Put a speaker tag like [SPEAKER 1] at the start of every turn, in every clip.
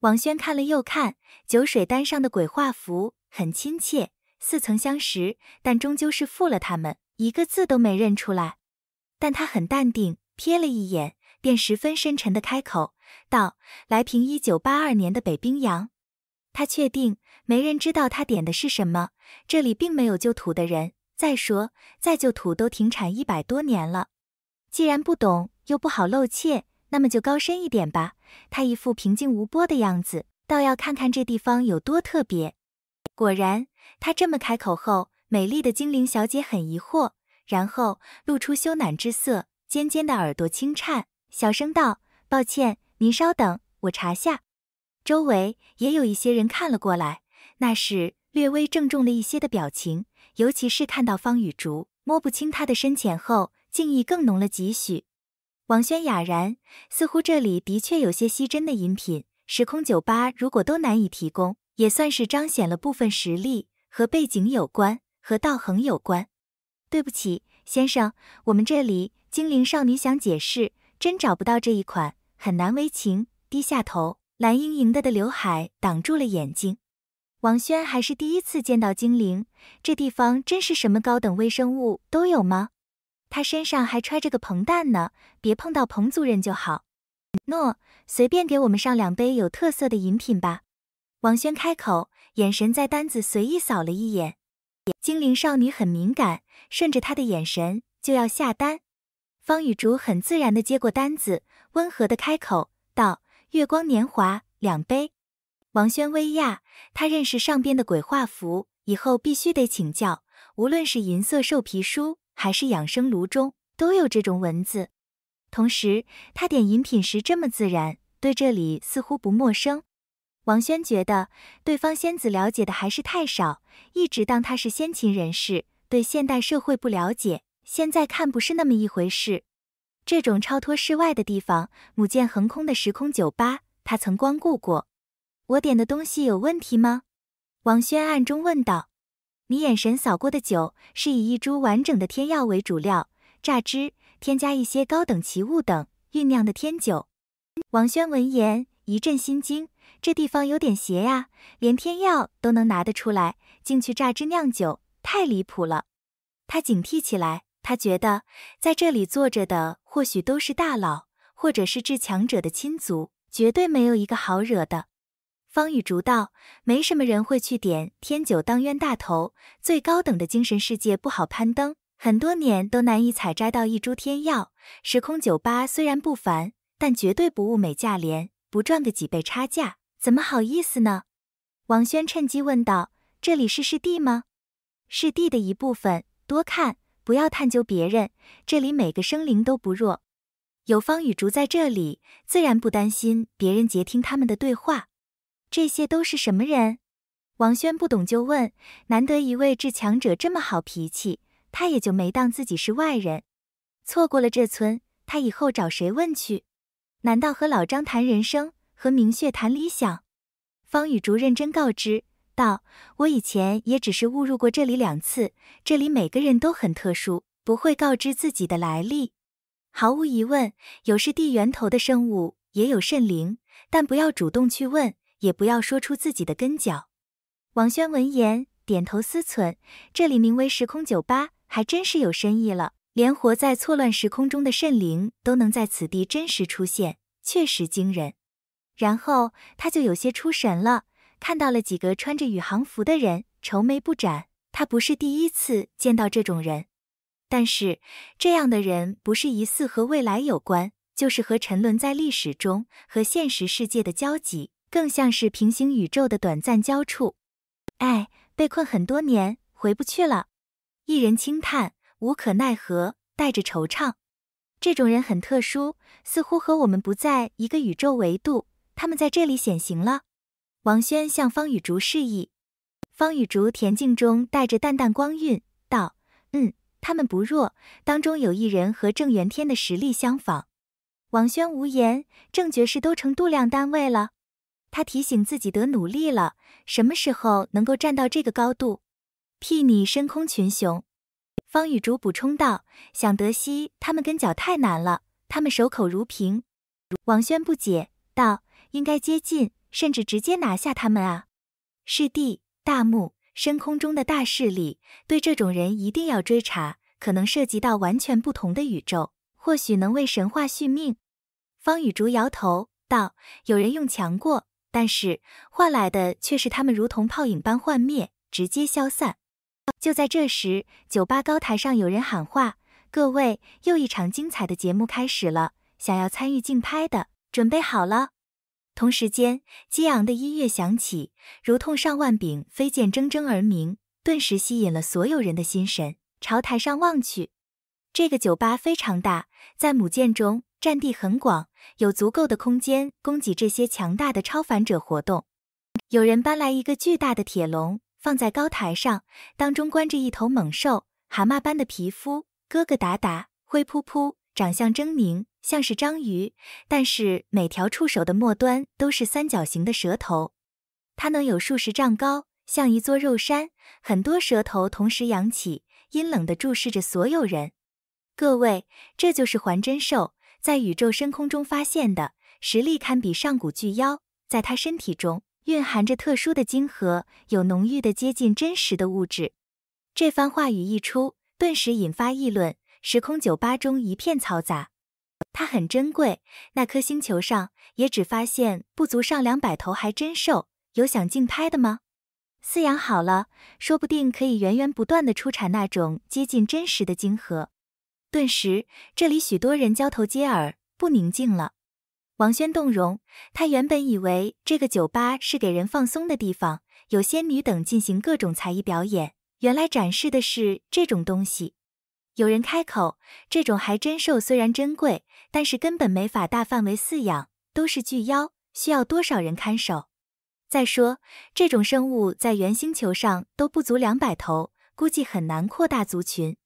[SPEAKER 1] 王轩看了又看酒水单上的鬼画符，很亲切，似曾相识，但终究是负了他们，一个字都没认出来。但他很淡定，瞥了一眼，便十分深沉的开口道：“来瓶一九八二年的北冰洋。”他确定没人知道他点的是什么，这里并没有旧土的人。再说，再旧土都停产一百多年了，既然不懂，又不好露怯。那么就高深一点吧。他一副平静无波的样子，倒要看看这地方有多特别。果然，他这么开口后，美丽的精灵小姐很疑惑，然后露出羞赧之色，尖尖的耳朵轻颤，小声道：“抱歉，您稍等，我查下。”周围也有一些人看了过来，那是略微郑重了一些的表情，尤其是看到方雨竹摸不清他的深浅后，敬意更浓了几许。王轩哑然，似乎这里的确有些稀珍的饮品。时空酒吧如果都难以提供，也算是彰显了部分实力。和背景有关，和道恒有关。对不起，先生，我们这里精灵少女想解释，真找不到这一款，很难为情，低下头，蓝盈盈的的刘海挡住了眼睛。王轩还是第一次见到精灵，这地方真是什么高等微生物都有吗？他身上还揣着个膨蛋呢，别碰到彭族人就好。诺，随便给我们上两杯有特色的饮品吧。王轩开口，眼神在单子随意扫了一眼。精灵少女很敏感，顺着他的眼神就要下单。方雨竹很自然的接过单子，温和的开口道：“月光年华两杯。”王轩微讶，他认识上边的鬼画符，以后必须得请教。无论是银色兽皮书。还是养生炉中都有这种文字。同时，他点饮品时这么自然，对这里似乎不陌生。王轩觉得对方仙子了解的还是太少，一直当他是先秦人士，对现代社会不了解。现在看不是那么一回事。这种超脱世外的地方，母舰横空的时空酒吧，他曾光顾过。我点的东西有问题吗？王轩暗中问道。你眼神扫过的酒，是以一株完整的天药为主料，榨汁，添加一些高等奇物等，酝酿的天酒。王轩闻言一阵心惊，这地方有点邪呀，连天药都能拿得出来，进去榨汁酿酒，太离谱了。他警惕起来，他觉得在这里坐着的或许都是大佬，或者是至强者的亲族，绝对没有一个好惹的。方雨竹道：“没什么人会去点天九当冤大头。最高等的精神世界不好攀登，很多年都难以采摘到一株天药。时空酒吧虽然不凡，但绝对不物美价廉，不赚个几倍差价怎么好意思呢？”王轩趁机问道：“这里是湿地吗？”“湿地的一部分。多看，不要探究别人。这里每个生灵都不弱。有方雨竹在这里，自然不担心别人截听他们的对话。”这些都是什么人？王轩不懂就问。难得一位至强者这么好脾气，他也就没当自己是外人。错过了这村，他以后找谁问去？难道和老张谈人生，和明确谈理想？方雨竹认真告知道：“我以前也只是误入过这里两次，这里每个人都很特殊，不会告知自己的来历。毫无疑问，有是地源头的生物，也有圣灵，但不要主动去问。”也不要说出自己的跟脚。王轩闻言，点头思忖：这里名为时空酒吧，还真是有深意了。连活在错乱时空中的圣灵都能在此地真实出现，确实惊人。然后他就有些出神了，看到了几个穿着宇航服的人，愁眉不展。他不是第一次见到这种人，但是这样的人不是疑似和未来有关，就是和沉沦在历史中、和现实世界的交集。更像是平行宇宙的短暂交触，哎，被困很多年，回不去了。一人轻叹，无可奈何，带着惆怅。这种人很特殊，似乎和我们不在一个宇宙维度。他们在这里显形了。王轩向方雨竹示意，方雨竹恬静中带着淡淡光晕，道：“嗯，他们不弱，当中有一人和郑元天的实力相仿。”王轩无言，郑爵士都成度量单位了。他提醒自己得努力了，什么时候能够站到这个高度？睥睨深空群雄，方雨竹补充道：“想得西他们跟脚太难了，他们守口如瓶。”王轩不解道：“应该接近，甚至直接拿下他们啊！”师弟，大木，深空中的大势力，对这种人一定要追查，可能涉及到完全不同的宇宙，或许能为神话续命。”方雨竹摇头道：“有人用强过。”但是换来的却是他们如同泡影般幻灭，直接消散。就在这时，酒吧高台上有人喊话：“各位，又一场精彩的节目开始了，想要参与竞拍的，准备好了。”同时间，激昂的音乐响起，如同上万柄飞剑铮铮而鸣，顿时吸引了所有人的心神，朝台上望去。这个酒吧非常大，在母舰中占地很广，有足够的空间供给这些强大的超凡者活动。有人搬来一个巨大的铁笼，放在高台上，当中关着一头猛兽，蛤蟆般的皮肤，疙疙瘩瘩，灰扑扑，长相狰狞，像是章鱼，但是每条触手的末端都是三角形的蛇头。它能有数十丈高，像一座肉山，很多蛇头同时扬起，阴冷地注视着所有人。各位，这就是还真兽，在宇宙深空中发现的，实力堪比上古巨妖。在它身体中蕴含着特殊的晶核，有浓郁的接近真实的物质。这番话语一出，顿时引发议论，时空酒吧中一片嘈杂。它很珍贵，那颗星球上也只发现不足上两百头还真兽，有想竞拍的吗？饲养好了，说不定可以源源不断的出产那种接近真实的晶核。顿时，这里许多人交头接耳，不宁静了。王轩动容，他原本以为这个酒吧是给人放松的地方，有仙女等进行各种才艺表演，原来展示的是这种东西。有人开口：“这种还真兽，虽然珍贵，但是根本没法大范围饲养，都是巨妖，需要多少人看守？再说，这种生物在原星球上都不足两百头，估计很难扩大族群。”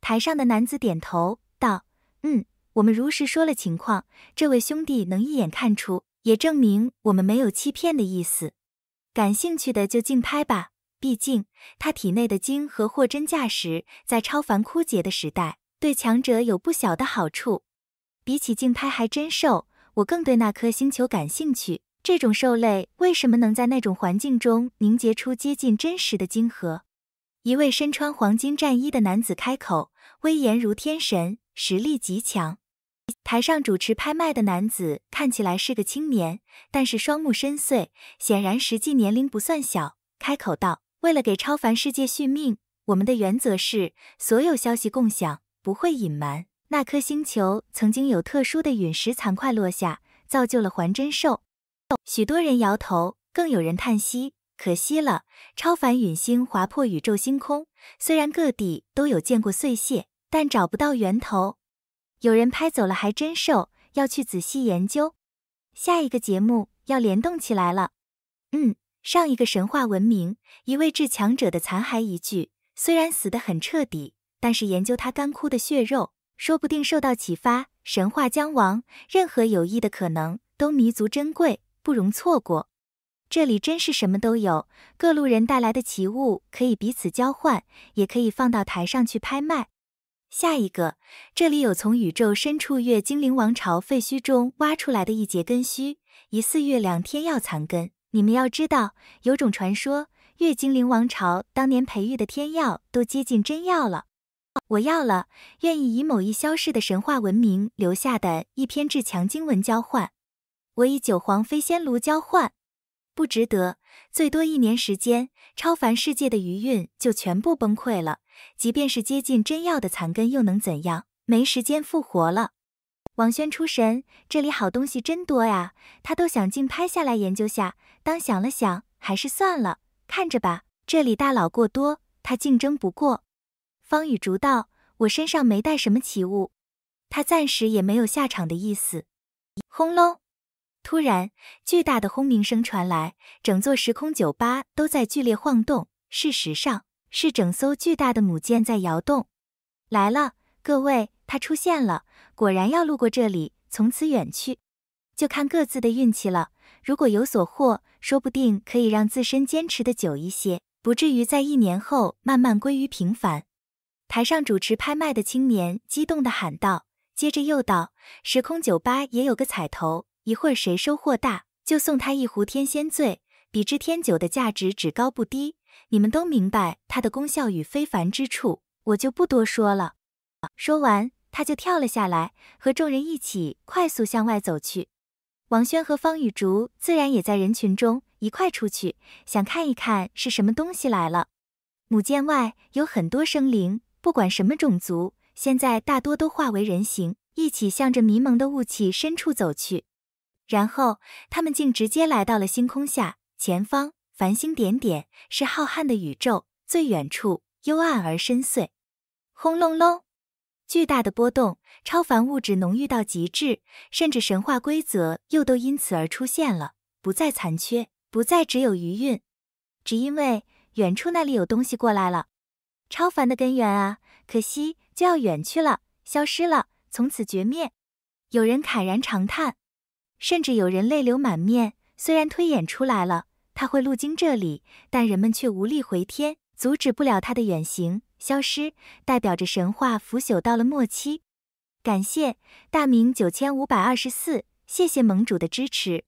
[SPEAKER 1] 台上的男子点头道：“嗯，我们如实说了情况。这位兄弟能一眼看出，也证明我们没有欺骗的意思。感兴趣的就竞拍吧，毕竟他体内的晶核货真价实，在超凡枯竭的时代，对强者有不小的好处。比起竞拍还真瘦，我更对那颗星球感兴趣。这种兽类为什么能在那种环境中凝结出接近真实的晶核？”一位身穿黄金战衣的男子开口，威严如天神，实力极强。台上主持拍卖的男子看起来是个青年，但是双目深邃，显然实际年龄不算小。开口道：“为了给超凡世界续命，我们的原则是所有消息共享，不会隐瞒。那颗星球曾经有特殊的陨石残块落下，造就了环真兽。”许多人摇头，更有人叹息。可惜了，超凡陨星划破宇宙星空。虽然各地都有见过碎屑，但找不到源头。有人拍走了，还真瘦，要去仔细研究。下一个节目要联动起来了。嗯，上一个神话文明，一位至强者的残骸一具，虽然死得很彻底，但是研究他干枯的血肉，说不定受到启发。神话将亡，任何有益的可能都弥足珍贵，不容错过。这里真是什么都有，各路人带来的奇物可以彼此交换，也可以放到台上去拍卖。下一个，这里有从宇宙深处月精灵王朝废墟中挖出来的一节根须，疑似月亮天药残根。你们要知道，有种传说，月精灵王朝当年培育的天药都接近真药了。我要了，愿意以某一消逝的神话文明留下的一篇至强经文交换，我以九皇飞仙炉交换。不值得，最多一年时间，超凡世界的余韵就全部崩溃了。即便是接近真药的残根，又能怎样？没时间复活了。王轩出神，这里好东西真多呀，他都想竞拍下来研究下。当想了想，还是算了，看着吧。这里大佬过多，他竞争不过。方雨竹道：“我身上没带什么奇物，他暂时也没有下场的意思。”轰隆。突然，巨大的轰鸣声传来，整座时空酒吧都在剧烈晃动。事实上，是整艘巨大的母舰在摇动。来了，各位，它出现了，果然要路过这里，从此远去，就看各自的运气了。如果有所获，说不定可以让自身坚持的久一些，不至于在一年后慢慢归于平凡。台上主持拍卖的青年激动的喊道，接着又道：“时空酒吧也有个彩头。”一会儿谁收获大，就送他一壶天仙醉，比之天酒的价值只高不低。你们都明白它的功效与非凡之处，我就不多说了。说完，他就跳了下来，和众人一起快速向外走去。王轩和方雨竹自然也在人群中一块出去，想看一看是什么东西来了。母舰外有很多生灵，不管什么种族，现在大多都化为人形，一起向着迷蒙的雾气深处走去。然后他们竟直接来到了星空下，前方繁星点点，是浩瀚的宇宙，最远处幽暗而深邃。轰隆隆，巨大的波动，超凡物质浓郁到极致，甚至神话规则又都因此而出现了，不再残缺，不再只有余韵。只因为远处那里有东西过来了，超凡的根源啊！可惜就要远去了，消失了，从此绝灭。有人慨然长叹。甚至有人泪流满面。虽然推演出来了，他会路经这里，但人们却无力回天，阻止不了他的远行。消失，代表着神话腐朽到了末期。感谢大明九千五百二十四，谢谢盟主的支持。